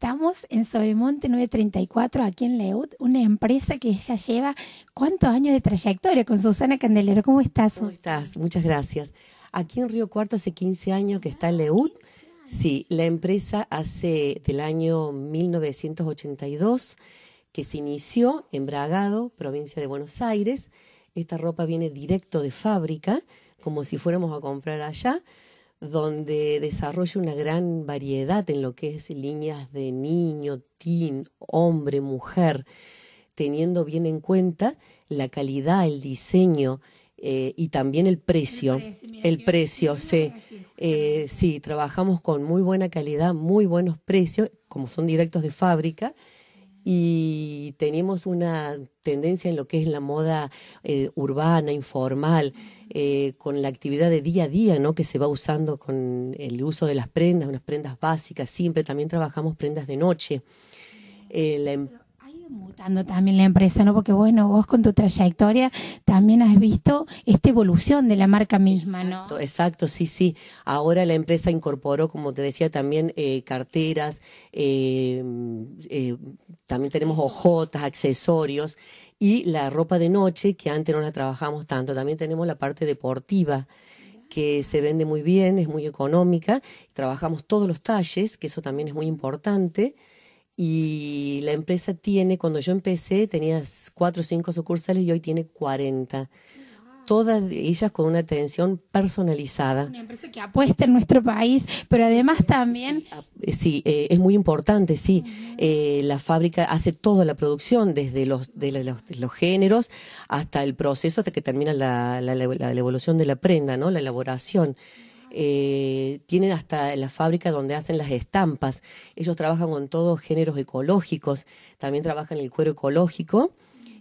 Estamos en Sobremonte 934, aquí en Leud, una empresa que ya lleva cuántos años de trayectoria con Susana Candelero. ¿Cómo estás? ¿Cómo estás? Muchas gracias. Aquí en Río Cuarto hace 15 años que está en Leud. Sí, la empresa hace del año 1982 que se inició en Bragado, provincia de Buenos Aires. Esta ropa viene directo de fábrica, como si fuéramos a comprar allá donde desarrolla una gran variedad en lo que es líneas de niño, teen, hombre, mujer, teniendo bien en cuenta la calidad, el diseño eh, y también el precio. el precio, sí. Eh, sí, trabajamos con muy buena calidad, muy buenos precios, como son directos de fábrica y tenemos una tendencia en lo que es la moda eh, urbana, informal, eh, con la actividad de día a día ¿no? que se va usando con el uso de las prendas, unas prendas básicas, siempre también trabajamos prendas de noche. Eh, em- mutando también la empresa, ¿no? Porque bueno, vos con tu trayectoria también has visto esta evolución de la marca misma, ¿no? Exacto, sí, sí. Ahora la empresa incorporó, como te decía, también eh, carteras, eh, eh, también tenemos ojotas, accesorios y la ropa de noche, que antes no la trabajamos tanto. También tenemos la parte deportiva que se vende muy bien, es muy económica. Trabajamos todos los talles, que eso también es muy importante. Y la empresa tiene, cuando yo empecé, tenía cuatro o cinco sucursales y hoy tiene 40. Todas ellas con una atención personalizada. Una empresa que apuesta en nuestro país, pero además también. Sí, eh, eh, es muy importante, sí. Eh, la fábrica hace toda la producción, desde los, de los, los, géneros hasta el proceso hasta que termina la, la, la, evolución de la prenda, ¿no? La elaboración. Eh, tienen hasta la fábrica donde hacen las estampas. Ellos trabajan con todos géneros ecológicos, también trabajan el cuero ecológico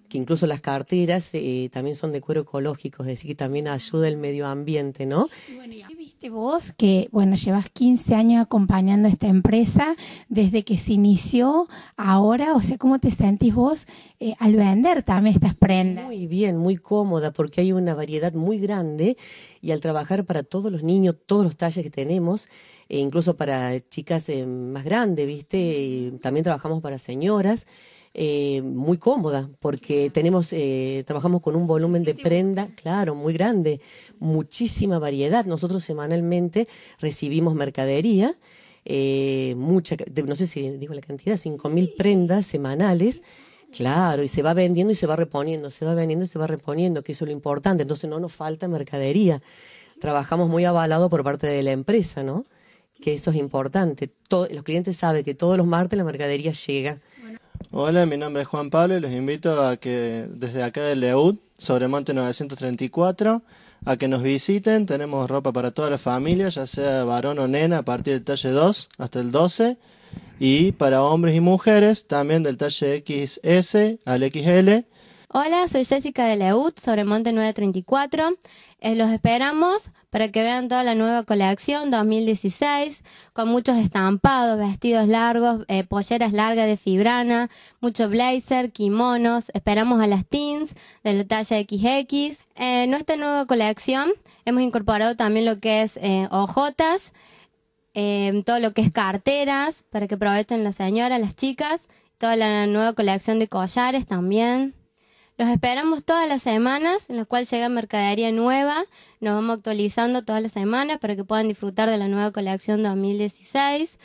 que incluso las carteras eh, también son de cuero ecológico, es decir, que también ayuda el medio ambiente, ¿no? bueno, ¿y viste vos que, bueno, llevas 15 años acompañando esta empresa desde que se inició ahora? O sea, ¿cómo te sentís vos eh, al vender también estas prendas? Muy bien, muy cómoda, porque hay una variedad muy grande y al trabajar para todos los niños, todos los talles que tenemos, e incluso para chicas eh, más grandes, ¿viste? también trabajamos para señoras. Eh, muy cómoda, porque tenemos, eh, trabajamos con un volumen de prenda, claro, muy grande, muchísima variedad. Nosotros semanalmente recibimos mercadería. Eh, mucha, no sé si digo la cantidad, ...cinco mil prendas semanales. Claro, y se va vendiendo y se va reponiendo, se va vendiendo y se va reponiendo, que eso es lo importante. Entonces no nos falta mercadería. Trabajamos muy avalado por parte de la empresa, ¿no? Que eso es importante. los clientes saben que todos los martes la mercadería llega. Hola, mi nombre es Juan Pablo y los invito a que desde acá de Leud, sobre Monte 934, a que nos visiten. Tenemos ropa para toda la familia, ya sea varón o nena, a partir del talle 2 hasta el 12. Y para hombres y mujeres, también del talle XS al XL Hola, soy Jessica de la sobre Monte 934. Eh, los esperamos para que vean toda la nueva colección 2016 con muchos estampados, vestidos largos, eh, polleras largas de fibrana, mucho blazer, kimonos. Esperamos a las teens de la talla XX. Eh, en nuestra nueva colección hemos incorporado también lo que es hojotas, todo lo que es carteras para que aprovechen las señoras, las chicas. Toda la nueva colección de collares también. Los esperamos todas las semanas, en las cuales llega mercadería nueva. Nos vamos actualizando todas las semanas para que puedan disfrutar de la nueva colección 2016.